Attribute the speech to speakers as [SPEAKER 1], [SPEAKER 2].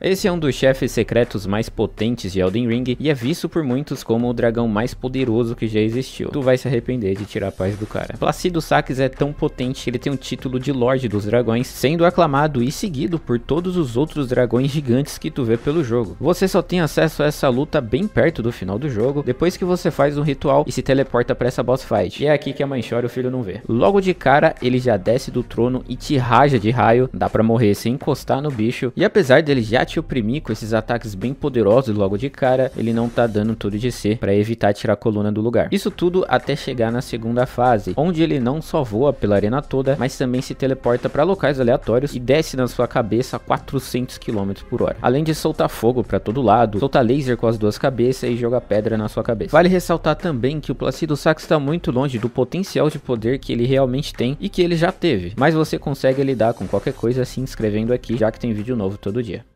[SPEAKER 1] Esse é um dos chefes secretos mais potentes de Elden Ring e é visto por muitos como o dragão mais poderoso que já existiu. Tu vai se arrepender de tirar a paz do cara. Placido Sax é tão potente que ele tem o título de Lorde dos Dragões, sendo aclamado e seguido por todos os outros dragões gigantes que tu vê pelo jogo. Você só tem acesso a essa luta bem perto do final do jogo, depois que você faz um ritual e se teleporta para essa boss fight. E é aqui que a mãe chora e o filho não vê. Logo de cara, ele já desce do trono e te raja de raio, dá pra morrer sem encostar no bicho, e apesar dele já te oprimir com esses ataques bem poderosos logo de cara, ele não tá dando tudo de si para evitar tirar a coluna do lugar. Isso tudo até chegar na segunda fase, onde ele não só voa pela arena toda, mas também se teleporta para locais aleatórios e desce na sua cabeça a 400 km por hora. Além de soltar fogo para todo lado, soltar laser com as duas cabeças e jogar pedra na sua cabeça. Vale ressaltar também que o Placido Sax está muito longe do potencial de poder que ele realmente tem e que ele já teve, mas você consegue lidar com qualquer coisa se inscrevendo aqui, já que tem vídeo novo todo dia.